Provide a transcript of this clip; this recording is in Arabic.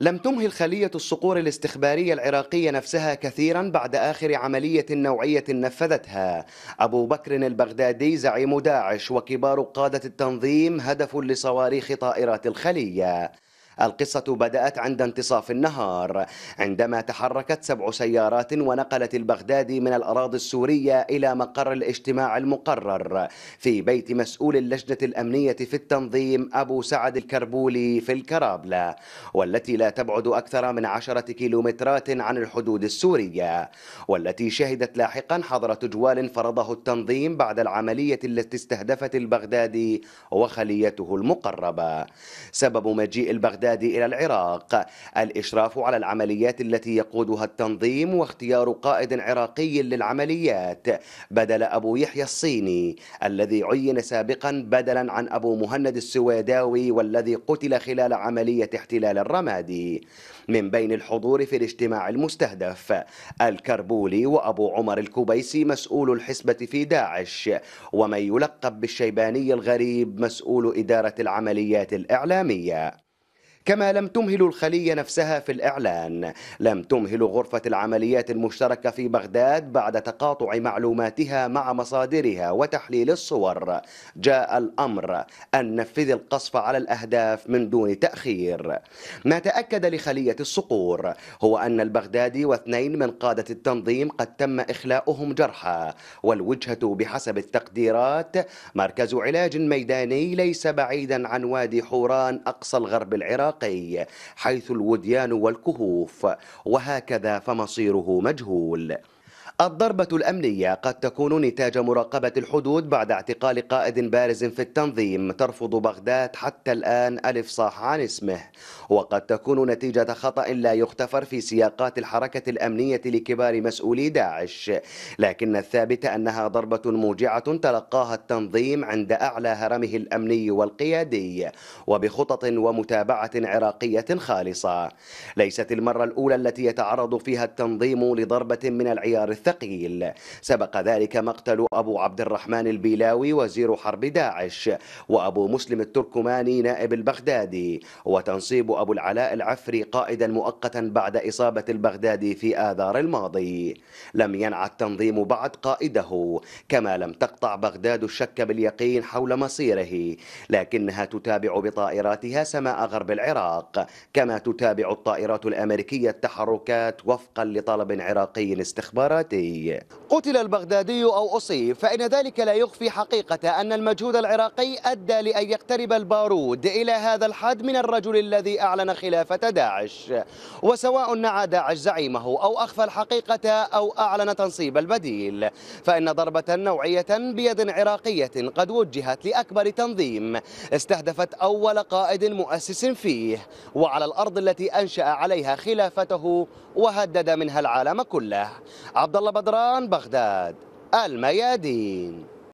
لم تمهل خلية الصقور الاستخبارية العراقية نفسها كثيرا بعد آخر عملية نوعية نفذتها أبو بكر البغدادي زعيم داعش وكبار قادة التنظيم هدف لصواريخ طائرات الخلية القصة بدأت عند انتصاف النهار عندما تحركت سبع سيارات ونقلت البغدادي من الأراضي السورية إلى مقر الاجتماع المقرر في بيت مسؤول اللجنة الأمنية في التنظيم أبو سعد الكربولي في الكرابلة والتي لا تبعد أكثر من عشرة كيلومترات عن الحدود السورية والتي شهدت لاحقا حظر تجوال فرضه التنظيم بعد العملية التي استهدفت البغدادي وخليته المقربة سبب مجيء البغدادي البغداد إلى العراق الإشراف على العمليات التي يقودها التنظيم واختيار قائد عراقي للعمليات بدل أبو يحيى الصيني الذي عين سابقا بدلا عن أبو مهند السويداوي والذي قتل خلال عملية احتلال الرمادي من بين الحضور في الاجتماع المستهدف الكربولي وأبو عمر الكبيسي مسؤول الحسبة في داعش ومن يلقب بالشيباني الغريب مسؤول إدارة العمليات الإعلامية كما لم تمهل الخلية نفسها في الإعلان لم تمهل غرفة العمليات المشتركة في بغداد بعد تقاطع معلوماتها مع مصادرها وتحليل الصور جاء الأمر أن نفذ القصف على الأهداف من دون تأخير ما تأكد لخلية الصقور هو أن البغدادي واثنين من قادة التنظيم قد تم إخلاؤهم جرحى والوجهة بحسب التقديرات مركز علاج ميداني ليس بعيدا عن وادي حوران أقصى الغرب العراق الراقي حيث الوديان والكهوف وهكذا فمصيره مجهول الضربة الأمنية قد تكون نتاج مراقبة الحدود بعد اعتقال قائد بارز في التنظيم ترفض بغداد حتى الآن الإفصاح عن اسمه وقد تكون نتيجة خطأ لا يغتفر في سياقات الحركة الأمنية لكبار مسؤولي داعش لكن الثابت أنها ضربة موجعة تلقاها التنظيم عند أعلى هرمه الأمني والقيادي وبخطط ومتابعة عراقية خالصة ليست المرة الأولى التي يتعرض فيها التنظيم لضربة من العيار الثاني المستقيل سبق ذلك مقتل أبو عبد الرحمن البيلاوي وزير حرب داعش وأبو مسلم التركماني نائب البغدادي وتنصيب أبو العلاء العفري قائدا مؤقتا بعد إصابة البغدادي في آذار الماضي لم ينع التنظيم بعد قائده كما لم تقطع بغداد الشك باليقين حول مصيره لكنها تتابع بطائراتها سماء غرب العراق كما تتابع الطائرات الأمريكية التحركات وفقا لطلب عراقي استخباراتي البغدادي قتل البغدادي أو أصيب فإن ذلك لا يخفي حقيقة أن المجهود العراقي أدى لأن يقترب البارود إلى هذا الحد من الرجل الذي أعلن خلافة داعش وسواء نعى داعش زعيمه أو أخفى الحقيقة أو أعلن تنصيب البديل فإن ضربة نوعية بيد عراقية قد وجهت لأكبر تنظيم استهدفت أول قائد مؤسس فيه وعلى الأرض التي أنشأ عليها خلافته وهدد منها العالم كله عبد الله الله بدران بغداد الميادين